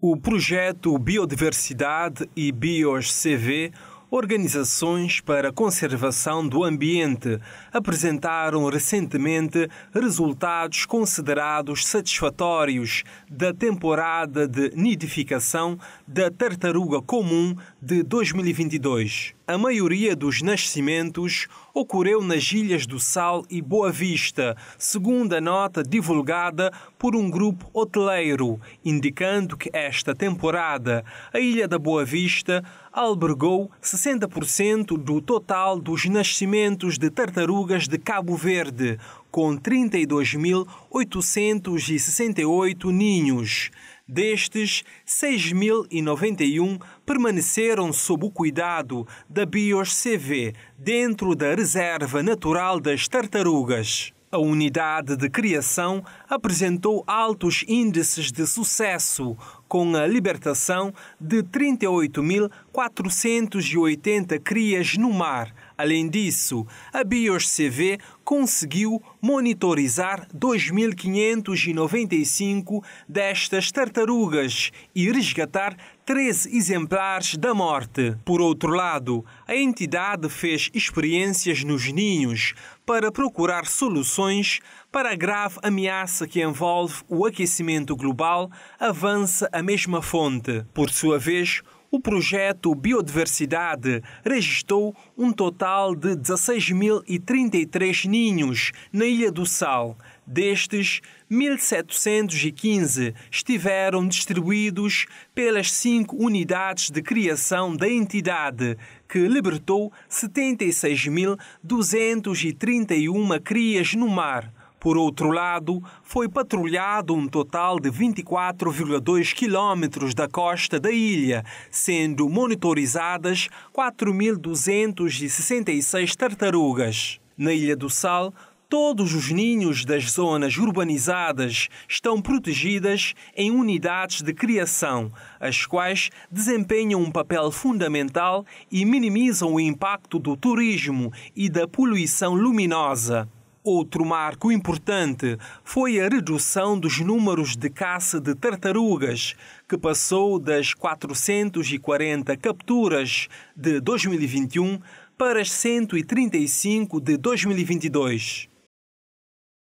O projeto Biodiversidade e Bios CV, organizações para a conservação do ambiente, apresentaram recentemente resultados considerados satisfatórios da temporada de nidificação da tartaruga comum de 2022. A maioria dos nascimentos ocorreu nas Ilhas do Sal e Boa Vista, segundo a nota divulgada por um grupo hoteleiro, indicando que esta temporada a Ilha da Boa Vista albergou 60% do total dos nascimentos de tartarugas de Cabo Verde, com 32.868 ninhos. Destes, 6.091 permaneceram sob o cuidado da BIOS-CV, dentro da Reserva Natural das Tartarugas. A unidade de criação apresentou altos índices de sucesso, com a libertação de 38.480 crias no mar. Além disso, a Bioscv conseguiu monitorizar 2.595 destas tartarugas e resgatar 13 exemplares da morte. Por outro lado, a entidade fez experiências nos ninhos para procurar soluções para a grave ameaça que envolve o aquecimento global, avança a mesma fonte. Por sua vez, o projeto Biodiversidade registrou um total de 16.033 ninhos na Ilha do Sal. Destes, 1.715 estiveram distribuídos pelas cinco unidades de criação da entidade, que libertou 76.231 crias no mar por outro lado, foi patrulhado um total de 24,2 km da costa da ilha, sendo monitorizadas 4.266 tartarugas. Na Ilha do Sal, todos os ninhos das zonas urbanizadas estão protegidas em unidades de criação, as quais desempenham um papel fundamental e minimizam o impacto do turismo e da poluição luminosa. Outro marco importante foi a redução dos números de caça de tartarugas, que passou das 440 capturas de 2021 para as 135 de 2022.